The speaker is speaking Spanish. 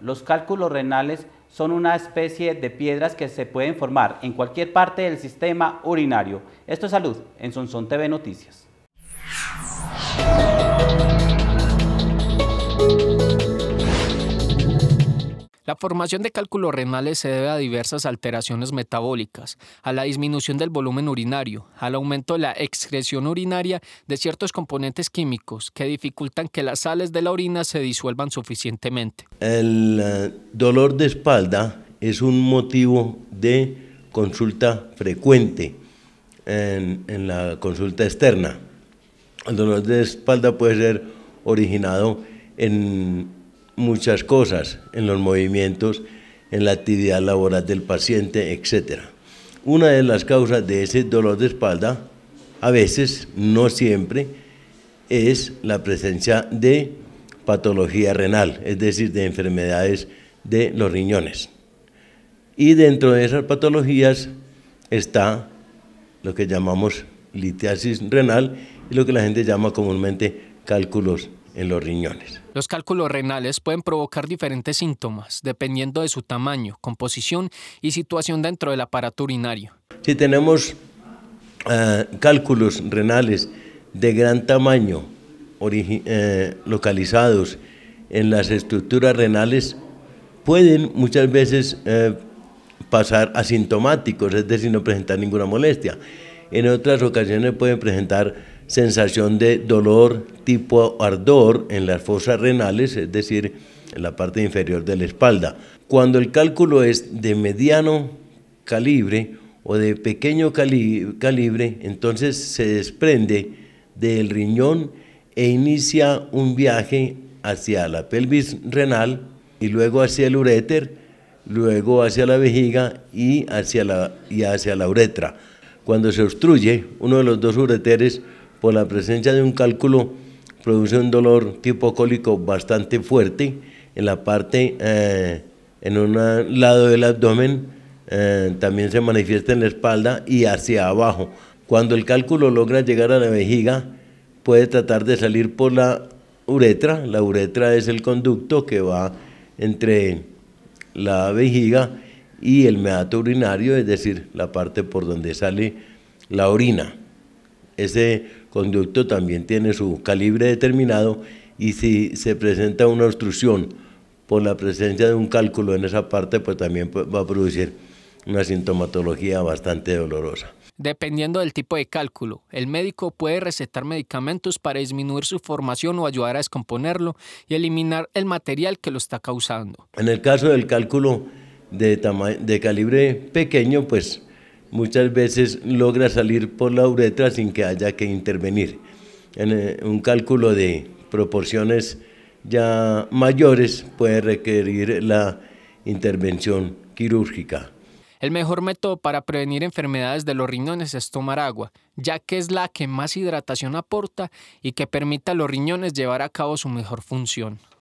Los cálculos renales son una especie de piedras que se pueden formar en cualquier parte del sistema urinario. Esto es salud en Sonson TV Noticias. La formación de cálculos renales se debe a diversas alteraciones metabólicas, a la disminución del volumen urinario, al aumento de la excreción urinaria de ciertos componentes químicos que dificultan que las sales de la orina se disuelvan suficientemente. El eh, dolor de espalda es un motivo de consulta frecuente en, la consulta externa. El dolor de espalda puede ser originado en muchas cosas en los movimientos, en la actividad laboral del paciente, etc. Una de las causas de ese dolor de espalda, a veces, no siempre, es la presencia de patología renal, es decir, de enfermedades de los riñones. Y dentro de esas patologías está lo que llamamos litiasis renal y lo que la gente llama comúnmente cálculos en los riñones. Los cálculos renales pueden provocar diferentes síntomas dependiendo de su tamaño, composición y situación dentro del aparato urinario. Si tenemos eh, cálculos renales de gran tamaño eh, localizados en las estructuras renales, pueden muchas veces eh, pasar asintomáticos, es decir, no presentar ninguna molestia. En otras ocasiones pueden presentar sensación de dolor tipo ardor en las fosas renales, es decir, en la parte inferior de la espalda. Cuando el cálculo es de mediano calibre o de pequeño calibre, entonces se desprende del riñón e inicia un viaje hacia la pelvis renal y luego hacia el uréter, luego hacia la vejiga y hacia la, y hacia la uretra. Cuando se obstruye uno de los dos ureteres, por la presencia de un cálculo produce un dolor tipo cólico bastante fuerte en la parte, eh, en un lado del abdomen, eh, también se manifiesta en la espalda y hacia abajo. Cuando el cálculo logra llegar a la vejiga, puede tratar de salir por la uretra. La uretra es el conducto que va entre la vejiga y el meato urinario, es decir, la parte por donde sale la orina. Ese conducto también tiene su calibre determinado y si se presenta una obstrucción por la presencia de un cálculo en esa parte, pues también va a producir una sintomatología bastante dolorosa. Dependiendo del tipo de cálculo, el médico puede recetar medicamentos para disminuir su formación o ayudar a descomponerlo y eliminar el material que lo está causando. En el caso del cálculo de, de calibre pequeño, pues muchas veces logra salir por la uretra sin que haya que intervenir. En eh, un cálculo de proporciones ya mayores puede requerir la intervención quirúrgica. El mejor método para prevenir enfermedades de los riñones es tomar agua, ya que es la que más hidratación aporta y que permite a los riñones llevar a cabo su mejor función.